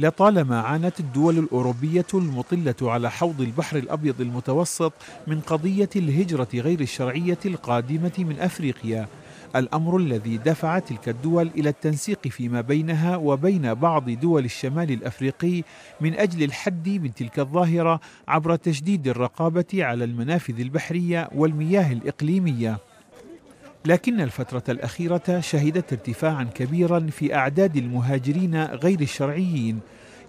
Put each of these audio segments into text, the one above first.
لطالما عانت الدول الأوروبية المطلة على حوض البحر الأبيض المتوسط من قضية الهجرة غير الشرعية القادمة من أفريقيا الأمر الذي دفع تلك الدول إلى التنسيق فيما بينها وبين بعض دول الشمال الأفريقي من أجل الحد من تلك الظاهرة عبر تشديد الرقابة على المنافذ البحرية والمياه الإقليمية لكن الفترة الأخيرة شهدت ارتفاعا كبيرا في أعداد المهاجرين غير الشرعيين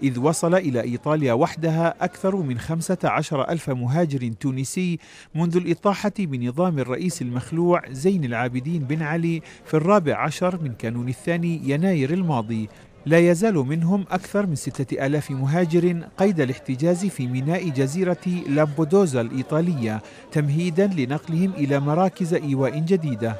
إذ وصل إلى إيطاليا وحدها أكثر من 15 ألف مهاجر تونسي منذ الإطاحة بنظام الرئيس المخلوع زين العابدين بن علي في الرابع عشر من كانون الثاني يناير الماضي لا يزال منهم أكثر من ستة ألاف مهاجر قيد الاحتجاز في ميناء جزيرة لامبودوزا الإيطالية تمهيدا لنقلهم إلى مراكز إيواء جديدة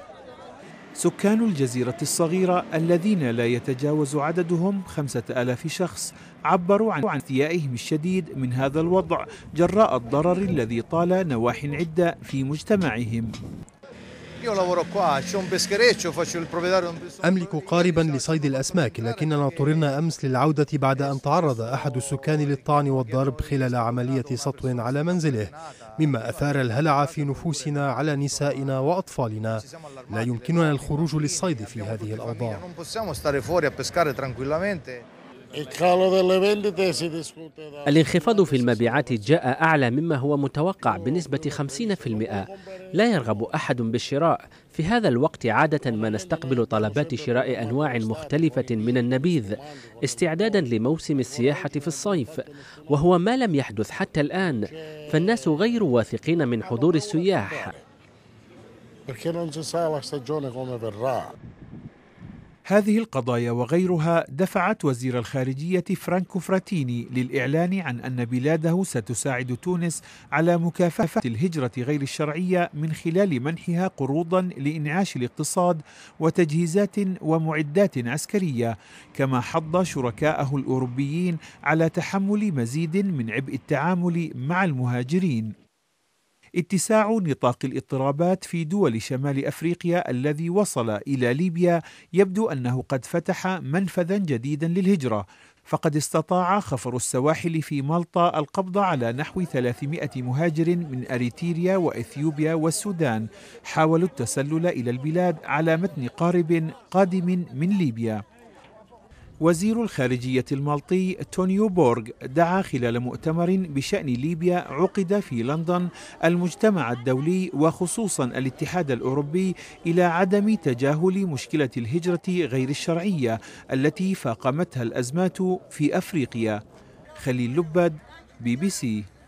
سكان الجزيرة الصغيرة الذين لا يتجاوز عددهم خمسة ألاف شخص عبروا عن استيائهم الشديد من هذا الوضع جراء الضرر الذي طال نواح عدة في مجتمعهم أملك قاربا لصيد الأسماك لكننا اضطررنا أمس للعودة بعد أن تعرض أحد السكان للطعن والضرب خلال عملية سطو على منزله مما أثار الهلع في نفوسنا على نسائنا وأطفالنا لا يمكننا الخروج للصيد في هذه الأوضاع الانخفاض في المبيعات جاء أعلى مما هو متوقع بنسبة 50% لا يرغب أحد بالشراء في هذا الوقت عادة ما نستقبل طلبات شراء أنواع مختلفة من النبيذ استعدادا لموسم السياحة في الصيف وهو ما لم يحدث حتى الآن فالناس غير واثقين من حضور السياح هذه القضايا وغيرها دفعت وزير الخارجية فرانكو فراتيني للإعلان عن أن بلاده ستساعد تونس على مكافحة الهجرة غير الشرعية من خلال منحها قروضا لإنعاش الاقتصاد وتجهيزات ومعدات عسكرية كما حض شركاءه الأوروبيين على تحمل مزيد من عبء التعامل مع المهاجرين اتساع نطاق الاضطرابات في دول شمال افريقيا الذي وصل الى ليبيا يبدو انه قد فتح منفذا جديدا للهجره فقد استطاع خفر السواحل في مالطا القبض على نحو 300 مهاجر من أريتريا وإثيوبيا والسودان حاولوا التسلل إلى البلاد على متن قارب قادم من ليبيا وزير الخارجية المالطي تونيو بورغ دعا خلال مؤتمر بشأن ليبيا عقد في لندن المجتمع الدولي وخصوصا الاتحاد الأوروبي إلى عدم تجاهل مشكلة الهجرة غير الشرعية التي فاقمتها الأزمات في أفريقيا خليل لباد بي بي سي